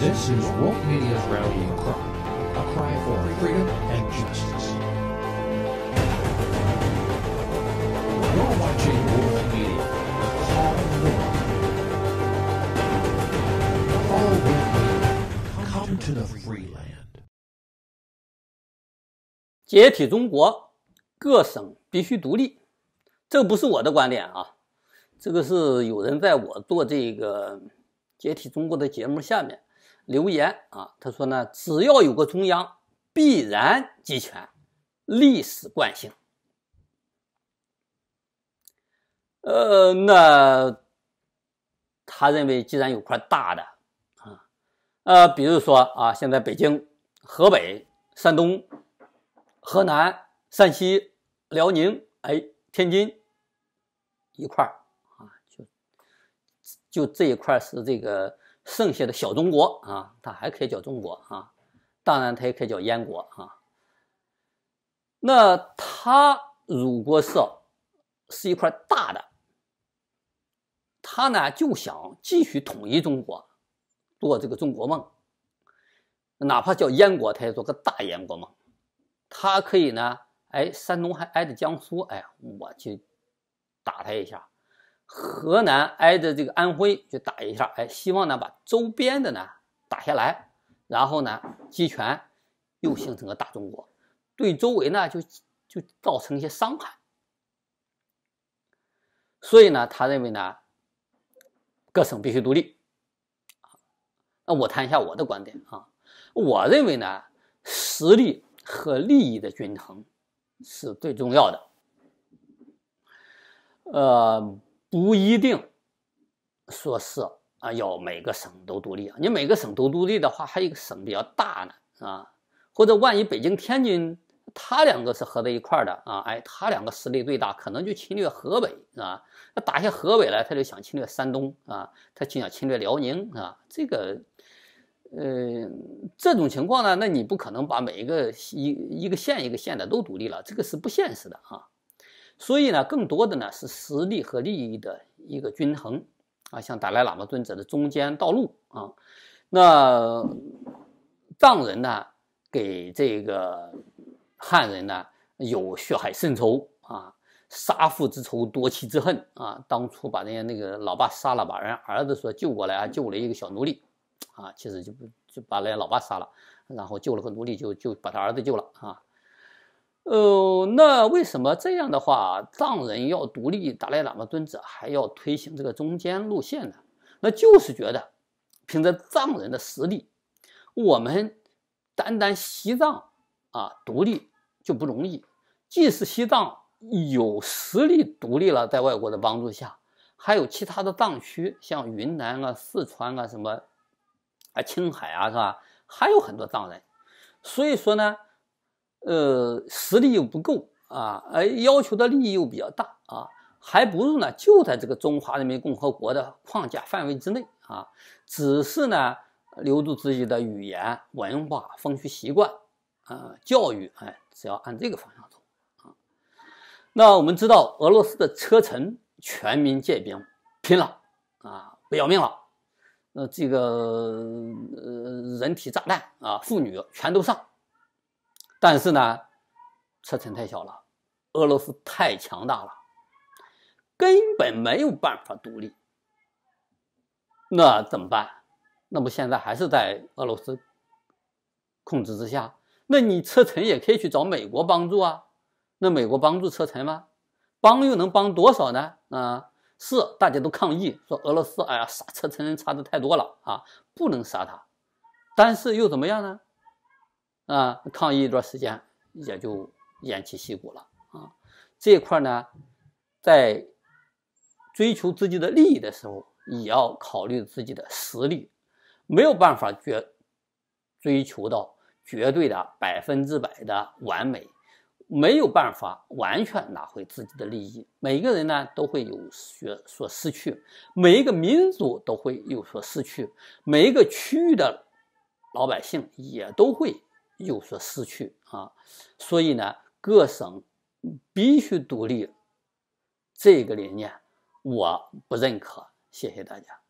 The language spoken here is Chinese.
This is Wolf Media's rallying cry, a cry for freedom and justice. You're watching Wolf Media, the call of liberty. Follow Wolf Media. Come to the free land. 解体中国，各省必须独立。这不是我的观点啊，这个是有人在我做这个解体中国的节目下面留言啊，他说呢，只要有个中央，必然集权，历史惯性。呃，那他认为，既然有块大的啊，呃，比如说啊，现在北京、河北、山东、河南、山西、辽宁，哎，天津一块啊，就就这一块是这个。剩下的小中国啊，它还可以叫中国啊，当然它也可以叫燕国啊。那他如果是是一块大的，他呢就想继续统一中国，做这个中国梦。哪怕叫燕国，他也做个大燕国梦。他可以呢，哎，山东还挨着江苏，哎呀，我去打他一下。河南挨着这个安徽去打一下，哎，希望呢把周边的呢打下来，然后呢集权，又形成个大中国，对周围呢就就造成一些伤害。所以呢，他认为呢各省必须独立。那我谈一下我的观点啊，我认为呢实力和利益的均衡是最重要的。呃。不一定说是啊，要每个省都独立啊。你每个省都独立的话，还有一个省比较大呢啊，或者万一北京、天津，他两个是合在一块的啊，哎，他两个实力最大，可能就侵略河北啊。那打下河北来，他就想侵略山东啊，他就想侵略辽宁啊。这个，呃，这种情况呢，那你不可能把每一个一一个县一个县的都独立了，这个是不现实的啊。所以呢，更多的呢是实力和利益的一个均衡啊，像达赖喇嘛尊者的中间道路啊，那藏人呢给这个汉人呢有血海深仇啊，杀父之仇，夺妻之恨啊，当初把人家那个老爸杀了，把人儿子说救过来啊，救了一个小奴隶啊，其实就不就把人家老爸杀了，然后救了个奴隶就就把他儿子救了啊。呃，那为什么这样的话，藏人要独立？达赖喇嘛尊者还要推行这个中间路线呢？那就是觉得，凭着藏人的实力，我们单单西藏啊独立就不容易。即使西藏有实力独立了，在外国的帮助下，还有其他的藏区，像云南啊、四川啊什么啊、青海啊，是吧？还有很多藏人，所以说呢。呃，实力又不够啊，哎，要求的利益又比较大啊，还不如呢就在这个中华人民共和国的框架范围之内啊，只是呢留住自己的语言、文化、风俗习惯啊，教育哎，只要按这个方向走啊。那我们知道俄罗斯的车臣全民戒兵拼了啊，不要命了，那这个呃人体炸弹啊，妇女全都上。但是呢，车臣太小了，俄罗斯太强大了，根本没有办法独立。那怎么办？那不现在还是在俄罗斯控制之下。那你车臣也可以去找美国帮助啊？那美国帮助车臣吗？帮又能帮多少呢？啊，是大家都抗议说俄罗斯，哎呀，杀车臣人杀的太多了啊，不能杀他。但是又怎么样呢？啊，抗议一段时间也就偃旗息鼓了啊。这一块呢，在追求自己的利益的时候，也要考虑自己的实力，没有办法绝追求到绝对的百分之百的完美，没有办法完全拿回自己的利益。每一个人呢，都会有所所失去；每一个民族都会有所失去；每一个区域的老百姓也都会。有所失去啊，所以呢，各省必须独立这个理念，我不认可。谢谢大家。